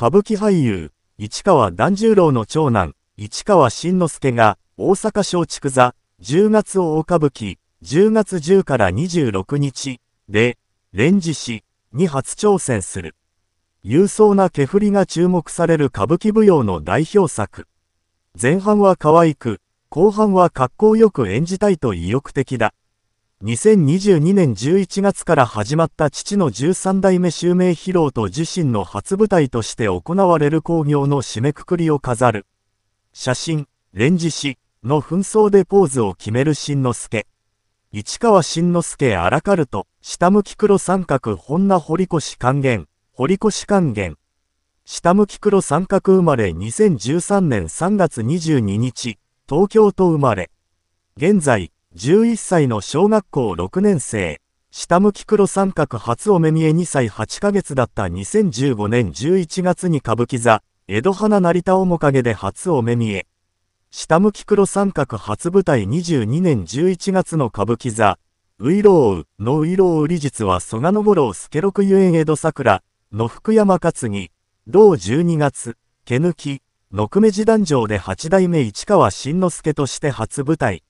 歌舞伎俳優、市川團十郎の長男、市川新之助が、大阪松竹座、10月大歌舞伎、10月10から26日、で、連時し、に初挑戦する。勇壮な毛振りが注目される歌舞伎舞踊の代表作。前半は可愛く、後半は格好よく演じたいと意欲的だ。2022年11月から始まった父の13代目襲名披露と自身の初舞台として行われる興行の締めくくりを飾る。写真、レンジ詩の紛争でポーズを決める新之助。市川新之助アラカルト、下向き黒三角本名堀越還元、堀越還元。下向き黒三角生まれ2013年3月22日、東京都生まれ。現在、11歳の小学校6年生、下向き黒三角初お目見え2歳8ヶ月だった2015年11月に歌舞伎座、江戸花成田面影で初お目見え。下向き黒三角初舞台22年11月の歌舞伎座、ウイロウのウイロウ理実は蘇我の五郎助六遊園江戸桜、の福山勝義、同12月、毛抜き、の久米寺壇上で八代目市川新之助として初舞台。